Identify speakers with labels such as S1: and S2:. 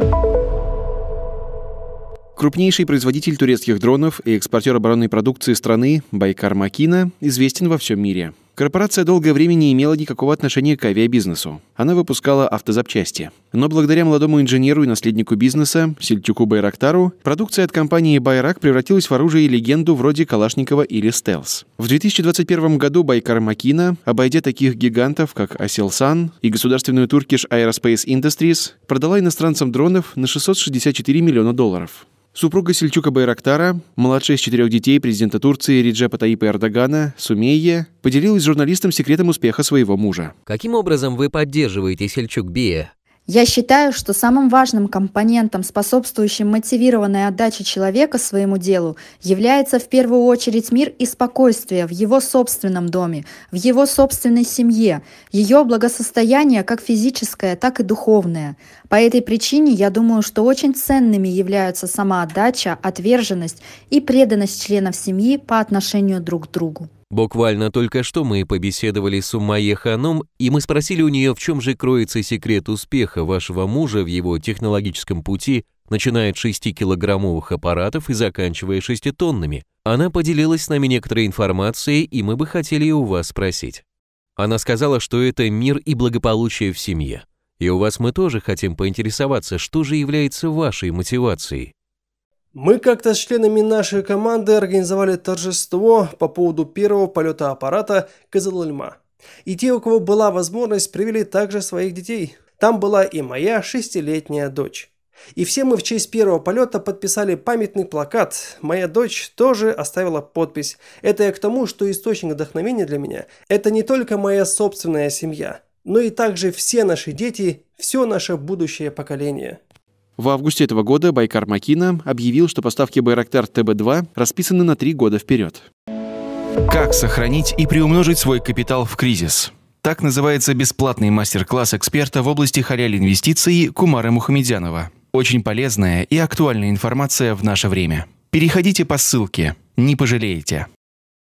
S1: Thank you. Крупнейший производитель турецких дронов и экспортер оборонной продукции страны Байкар Макина известен во всем мире. Корпорация долгое время не имела никакого отношения к авиабизнесу. Она выпускала автозапчасти. Но благодаря молодому инженеру и наследнику бизнеса, Сельчуку Байрактару, продукция от компании «Байрак» превратилась в оружие и легенду вроде Калашникова или «Стелс». В 2021 году Байкар Макина, обойдя таких гигантов, как «Аселсан» и государственную Turkish Aerospace Industries, продала иностранцам дронов на 664 миллиона долларов. Супруга Сельчука Байрактара, младшая из четырех детей президента Турции Реджепа Таипа Эрдогана, Сумейе, поделилась с журналистом секретом
S2: успеха своего мужа. Каким образом вы поддерживаете Сельчук Бия?
S3: Я считаю, что самым важным компонентом, способствующим мотивированной отдаче человека своему делу, является в первую очередь мир и спокойствие в его собственном доме, в его собственной семье, ее благосостояние как физическое, так и духовное. По этой причине я думаю, что очень ценными являются самоотдача, отверженность и преданность членов семьи по отношению друг к другу.
S2: Буквально только что мы побеседовали с Умайе Ханом, и мы спросили у нее, в чем же кроется секрет успеха вашего мужа в его технологическом пути, начиная от 6-килограммовых аппаратов и заканчивая шеститонными. Она поделилась с нами некоторой информацией, и мы бы хотели у вас спросить. Она сказала, что это мир и благополучие в семье. И у вас мы тоже хотим поинтересоваться, что же является вашей мотивацией.
S4: Мы как-то с членами нашей команды организовали торжество по поводу первого полета аппарата Кызылыльма. И те, у кого была возможность, привели также своих детей. Там была и моя шестилетняя дочь. И все мы в честь первого полета подписали памятный плакат. Моя дочь тоже оставила подпись. Это я к тому, что источник вдохновения для меня – это не только моя собственная семья, но и также все наши дети, все наше будущее поколение.
S1: В августе этого года Байкар Макина объявил, что поставки Байрактар ТБ-2 расписаны на три года вперед. Как сохранить и приумножить свой капитал в кризис? Так называется бесплатный мастер-класс эксперта в области халяль инвестиций Кумара Мухамедянова. Очень полезная и актуальная информация в наше время. Переходите по ссылке, не пожалеете.